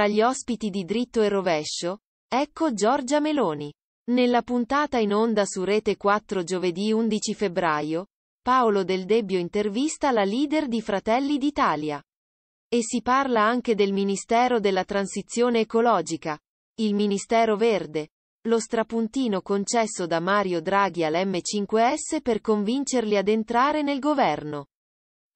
Tra gli ospiti di Dritto e Rovescio, ecco Giorgia Meloni. Nella puntata in onda su Rete 4 giovedì 11 febbraio, Paolo Del Debbio intervista la leader di Fratelli d'Italia. E si parla anche del Ministero della Transizione Ecologica, il Ministero Verde, lo strapuntino concesso da Mario Draghi all'M5S per convincerli ad entrare nel governo.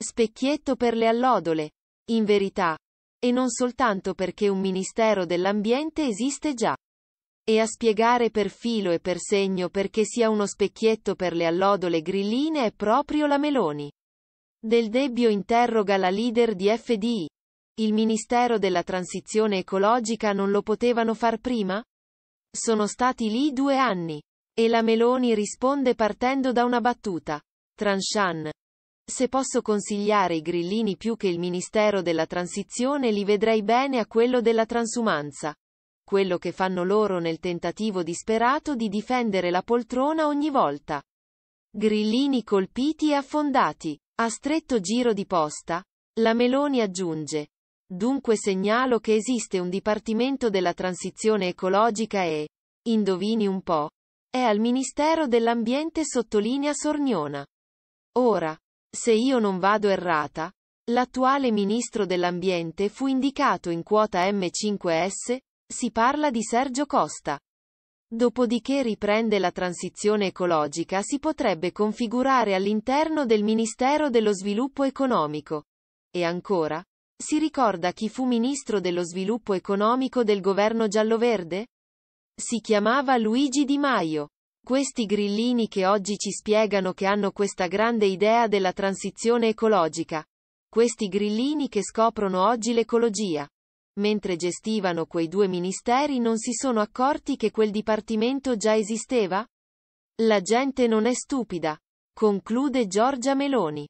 Specchietto per le allodole. In verità, e non soltanto perché un Ministero dell'Ambiente esiste già. E a spiegare per filo e per segno perché sia uno specchietto per le allodole grilline è proprio la Meloni. Del Debbio interroga la leader di FDI. Il Ministero della Transizione Ecologica non lo potevano far prima? Sono stati lì due anni. E la Meloni risponde partendo da una battuta. Transhan, se posso consigliare i grillini più che il Ministero della Transizione li vedrei bene a quello della transumanza. Quello che fanno loro nel tentativo disperato di difendere la poltrona ogni volta. Grillini colpiti e affondati. A stretto giro di posta, la Meloni aggiunge. Dunque segnalo che esiste un Dipartimento della Transizione Ecologica e, indovini un po', è al Ministero dell'Ambiente sottolinea Sorniona. Ora, se io non vado errata, l'attuale ministro dell'ambiente fu indicato in quota M5S, si parla di Sergio Costa. Dopodiché riprende la transizione ecologica si potrebbe configurare all'interno del Ministero dello Sviluppo Economico. E ancora, si ricorda chi fu ministro dello sviluppo economico del governo giallo-verde? Si chiamava Luigi Di Maio. Questi grillini che oggi ci spiegano che hanno questa grande idea della transizione ecologica. Questi grillini che scoprono oggi l'ecologia. Mentre gestivano quei due ministeri non si sono accorti che quel dipartimento già esisteva? La gente non è stupida. Conclude Giorgia Meloni.